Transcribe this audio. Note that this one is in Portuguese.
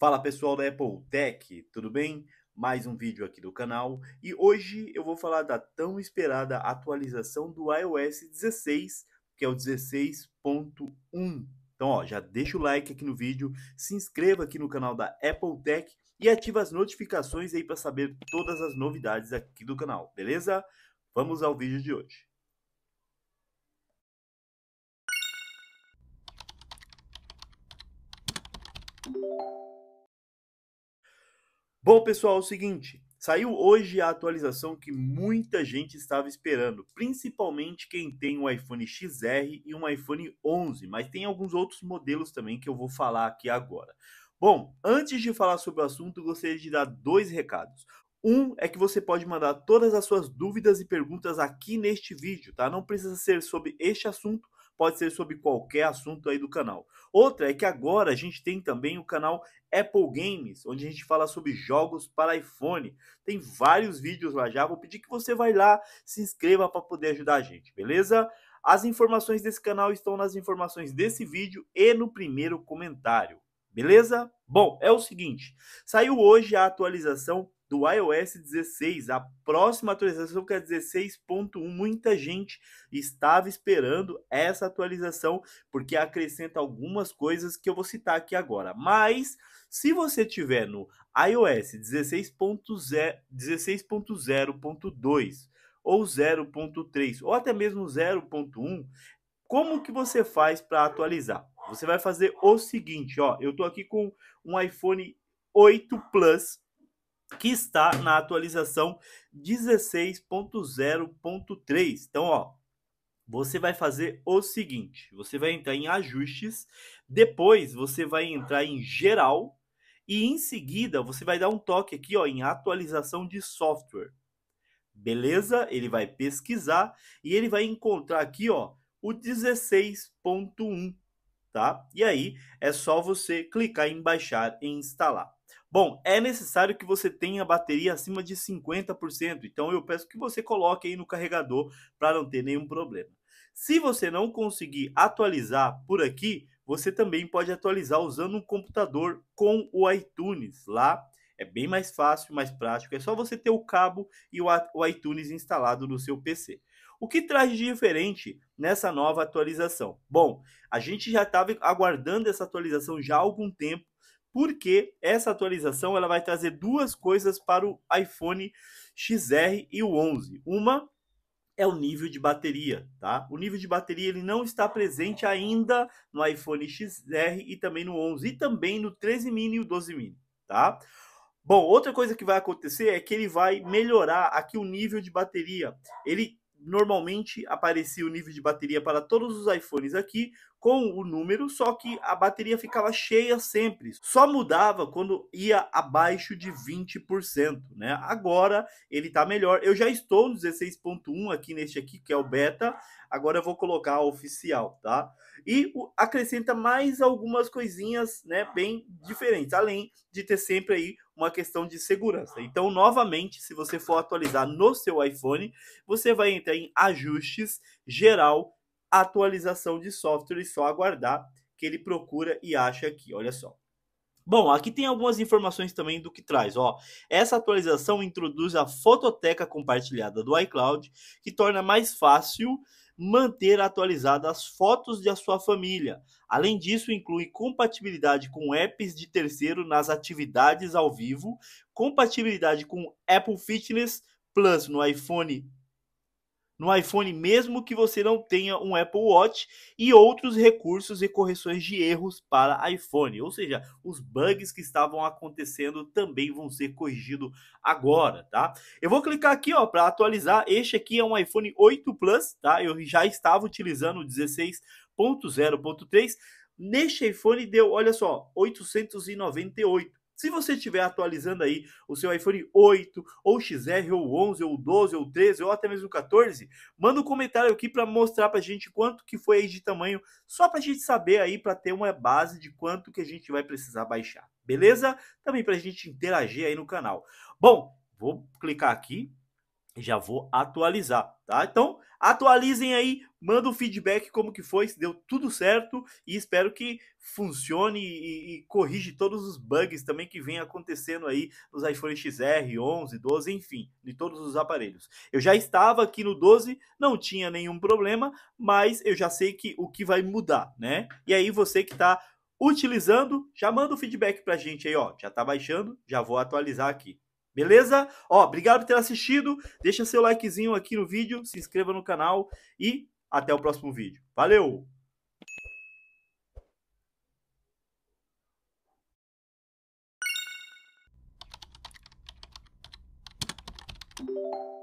Fala pessoal da Apple Tech, tudo bem? Mais um vídeo aqui do canal e hoje eu vou falar da tão esperada atualização do iOS 16, que é o 16.1. Então, ó, já deixa o like aqui no vídeo, se inscreva aqui no canal da Apple Tech e ativa as notificações aí para saber todas as novidades aqui do canal, beleza? Vamos ao vídeo de hoje. Bom, pessoal, é o seguinte, saiu hoje a atualização que muita gente estava esperando, principalmente quem tem um iPhone XR e um iPhone 11, mas tem alguns outros modelos também que eu vou falar aqui agora. Bom, antes de falar sobre o assunto, gostaria de dar dois recados. Um é que você pode mandar todas as suas dúvidas e perguntas aqui neste vídeo, tá? Não precisa ser sobre este assunto pode ser sobre qualquer assunto aí do canal. Outra é que agora a gente tem também o canal Apple Games, onde a gente fala sobre jogos para iPhone. Tem vários vídeos lá já, vou pedir que você vai lá, se inscreva para poder ajudar a gente, beleza? As informações desse canal estão nas informações desse vídeo e no primeiro comentário. Beleza? Bom, é o seguinte, saiu hoje a atualização do iOS 16. A próxima atualização que é 16.1. Muita gente estava esperando essa atualização porque acrescenta algumas coisas que eu vou citar aqui agora. Mas se você tiver no iOS 16.0.2 16 ou 0.3 ou até mesmo 0.1, como que você faz para atualizar? Você vai fazer o seguinte, ó, eu tô aqui com um iPhone 8 Plus que está na atualização 16.0.3. Então, ó, você vai fazer o seguinte: você vai entrar em ajustes, depois você vai entrar em geral e em seguida você vai dar um toque aqui, ó, em atualização de software. Beleza? Ele vai pesquisar e ele vai encontrar aqui, ó, o 16.1, tá? E aí é só você clicar em baixar e instalar. Bom, é necessário que você tenha bateria acima de 50%, então eu peço que você coloque aí no carregador para não ter nenhum problema. Se você não conseguir atualizar por aqui, você também pode atualizar usando um computador com o iTunes. Lá é bem mais fácil, mais prático, é só você ter o cabo e o iTunes instalado no seu PC. O que traz de diferente nessa nova atualização? Bom, a gente já estava aguardando essa atualização já há algum tempo porque essa atualização ela vai trazer duas coisas para o iPhone XR e o 11. Uma é o nível de bateria, tá? O nível de bateria ele não está presente ainda no iPhone XR e também no 11 e também no 13 mini e o 12 mini, tá? Bom, outra coisa que vai acontecer é que ele vai melhorar aqui o nível de bateria. Ele normalmente aparecia o nível de bateria para todos os iPhones aqui com o número, só que a bateria ficava cheia sempre. Só mudava quando ia abaixo de 20%, né? Agora ele está melhor. Eu já estou no 16.1 aqui neste aqui, que é o beta. Agora eu vou colocar a oficial, tá? E acrescenta mais algumas coisinhas, né, bem diferentes, além de ter sempre aí uma questão de segurança. Ah. Então, novamente, se você for atualizar no seu iPhone, você vai entrar em ajustes, geral, atualização de software e só aguardar que ele procura e acha aqui, olha só. Bom, aqui tem algumas informações também do que traz, ó. Essa atualização introduz a fototeca compartilhada do iCloud, que torna mais fácil manter atualizadas as fotos de a sua família. Além disso, inclui compatibilidade com apps de terceiro nas atividades ao vivo, compatibilidade com Apple Fitness Plus no iPhone no iPhone, mesmo que você não tenha um Apple Watch, e outros recursos e correções de erros para iPhone. Ou seja, os bugs que estavam acontecendo também vão ser corrigidos agora, tá? Eu vou clicar aqui, ó, para atualizar. Este aqui é um iPhone 8 Plus, tá? Eu já estava utilizando o 16.0.3. Neste iPhone deu, olha só, 898. Se você estiver atualizando aí o seu iPhone 8, ou XR, ou 11, ou 12, ou 13, ou até mesmo 14, manda um comentário aqui para mostrar para a gente quanto que foi aí de tamanho, só para a gente saber aí, para ter uma base de quanto que a gente vai precisar baixar, beleza? Também para a gente interagir aí no canal. Bom, vou clicar aqui, já vou atualizar, tá? Então, atualizem aí manda o um feedback como que foi, se deu tudo certo e espero que funcione e, e corrige todos os bugs também que vem acontecendo aí nos iPhone XR, 11, 12, enfim, de todos os aparelhos. Eu já estava aqui no 12, não tinha nenhum problema, mas eu já sei que o que vai mudar, né? E aí você que está utilizando, já manda o feedback a gente aí, ó, já tá baixando, já vou atualizar aqui. Beleza? Ó, obrigado por ter assistido. Deixa seu likezinho aqui no vídeo, se inscreva no canal e até o próximo vídeo. Valeu! Thank you.